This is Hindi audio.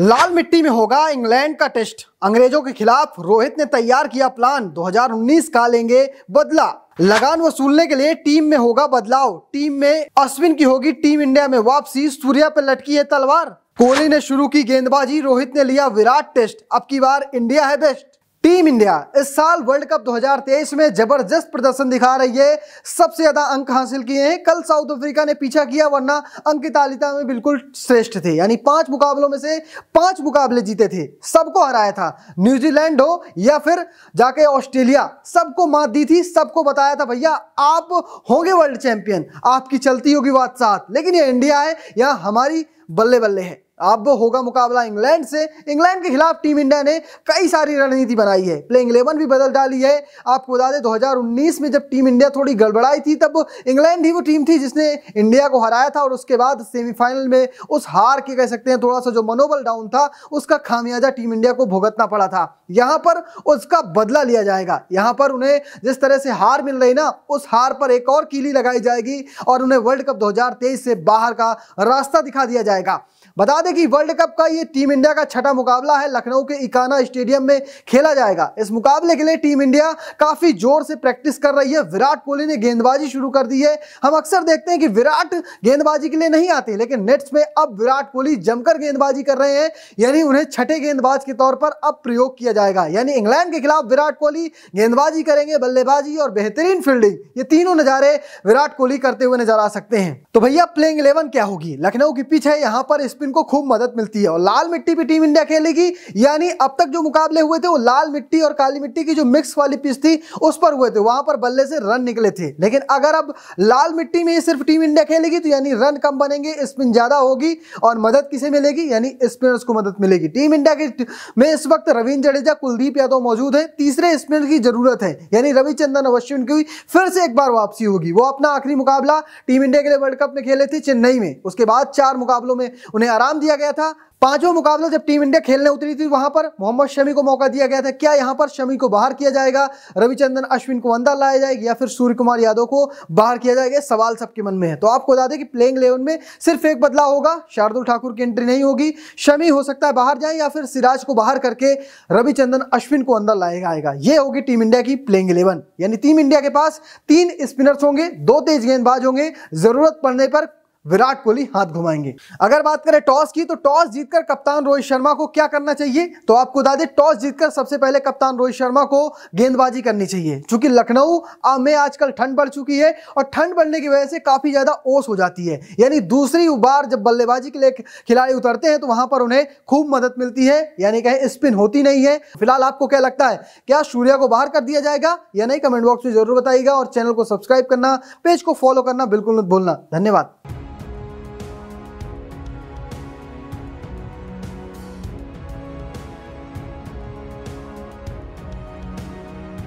लाल मिट्टी में होगा इंग्लैंड का टेस्ट अंग्रेजों के खिलाफ रोहित ने तैयार किया प्लान 2019 का लेंगे बदला लगान वसूलने के लिए टीम में होगा बदलाव टीम में अश्विन की होगी टीम इंडिया में वापसी सूर्या पर लटकी है तलवार कोहली ने शुरू की गेंदबाजी रोहित ने लिया विराट टेस्ट अब की बार इंडिया है बेस्ट टीम इंडिया इस साल वर्ल्ड कप 2023 में जबरदस्त प्रदर्शन दिखा रही है सबसे ज्यादा अंक हासिल किए हैं कल साउथ अफ्रीका ने पीछा किया वरना तालिका में बिल्कुल श्रेष्ठ थे यानी पांच मुकाबलों में से पांच मुकाबले जीते थे सबको हराया था न्यूजीलैंड हो या फिर जाके ऑस्ट्रेलिया सबको मात दी थी सबको बताया था भैया आप होंगे वर्ल्ड चैंपियन आपकी चलती होगी बात साथ लेकिन ये इंडिया है यहाँ हमारी बल्ले बल्ले है अब होगा मुकाबला इंग्लैंड से इंग्लैंड के खिलाफ टीम इंडिया ने कई सारी रणनीति बनाई है प्लेइंग इलेवन भी बदल डाली है आपको बता दें 2019 में जब टीम इंडिया थोड़ी गड़बड़ाई थी तब इंग्लैंड ही वो टीम थी जिसने इंडिया को हराया था और उसके बाद सेमीफाइनल में उस हार के कह सकते हैं थोड़ा सा जो मनोबल डाउन था उसका खामियाजा टीम इंडिया को भुगतना पड़ा था यहाँ पर उसका बदला लिया जाएगा यहाँ पर उन्हें जिस तरह से हार मिल रही ना उस हार पर एक और कीली लगाई जाएगी और उन्हें वर्ल्ड कप दो से बाहर का रास्ता दिखा दिया जाएगा बता दें कि वर्ल्ड कप का ये टीम इंडिया का छठा मुकाबला है लखनऊ के इकाना स्टेडियम में खेला जाएगा इस मुकाबले के लिए टीम इंडिया काफी जोर से प्रैक्टिस कर रही है विराट कोहली ने गेंदबाजी शुरू कर दी है हम अक्सर देखते हैं कि विराट गेंदबाजी के लिए नहीं आते लेकिन नेट्स में अब विराट कोहली जमकर गेंदबाजी कर रहे हैं यानी उन्हें छठे गेंदबाज के तौर पर अब प्रयोग किया जाएगा यानी इंग्लैंड के खिलाफ विराट कोहली गेंदबाजी करेंगे बल्लेबाजी और बेहतरीन फील्डिंग ये तीनों नज़ारे विराट कोहली करते हुए नजर आ सकते हैं तो भैया प्लेइंग इलेवन क्या होगी लखनऊ की पिच है यहाँ पर इस स्पिन को खूब मदद मिलती है और लाल मिट्टी पे टीम इंडिया खेलेगी यानी अब तक जो मुकाबले हुए थे वो लाल मिट्टी और काली मिट्टी की जो मिक्स वाली पिच थी उस पर हुए थे वहां पर बल्ले से रन निकले थे लेकिन अगर अब लाल मिट्टी में सिर्फ टीम इंडिया खेलेगी तो यानी रन कम बनेंगे स्पिन ज़्यादा होगी और मदद किसे मिलेगी यानी स्पिनर्स को मदद मिलेगी टीम इंडिया के में इस वक्त रविंद्र जडेजा कुलदीप यादव मौजूद है तीसरे स्पिनर की जरूरत है यानी रविचंदन अवश्य की फिर से एक बार वापसी होगी वो अपना आखिरी मुकाबला टीम इंडिया के लिए वर्ल्ड कप में खेले थे चेन्नई में उसके बाद चार मुकाबलों में उन्हें उन्हें आराम दिया गया था पांचों मुकाबला जब टीम इंडिया खेलने उतरी थी वहां पर मोहम्मद शमी को मौका दिया गया था क्या यहां पर शमी को बाहर किया जाएगा रविचंद्रन अश्विन को अंदर लाया जाएगा या फिर सूर्य कुमार यादव को बाहर किया जाएगा सवाल सबके मन में है तो आपको बता दें कि प्लेइंग इलेवन में सिर्फ एक बदलाव होगा शार्दुल ठाकुर की एंट्री नहीं होगी शमी हो सकता है बाहर जाए या फिर सिराज को बाहर करके रविचंदन अश्विन को अंदर लाया जाएगा ये होगी टीम इंडिया की प्लेइंग इलेवन यानी टीम इंडिया के पास तीन स्पिनर्स होंगे दो तेज गेंदबाज होंगे जरूरत पड़ने पर विराट कोहली हाथ घुमाएंगे अगर बात करें टॉस की तो टॉस जीतकर कप्तान रोहित शर्मा को क्या करना चाहिए तो आपको बता दें टॉस जीतकर सबसे पहले कप्तान रोहित शर्मा को गेंदबाजी करनी चाहिए चूंकि लखनऊ में आजकल ठंड बढ़ चुकी है और ठंड बढ़ने की वजह से काफी ज्यादा ओस हो जाती है यानी दूसरी बार जब बल्लेबाजी के लिए खिलाड़ी उतरते हैं तो वहां पर उन्हें खूब मदद मिलती है यानी कहे स्पिन होती नहीं है फिलहाल आपको क्या लगता है क्या सूर्या को बाहर कर दिया जाएगा या नहीं कमेंट बॉक्स में जरूर बताइएगा और चैनल को सब्सक्राइब करना पेज को फॉलो करना बिल्कुल मत भूलना धन्यवाद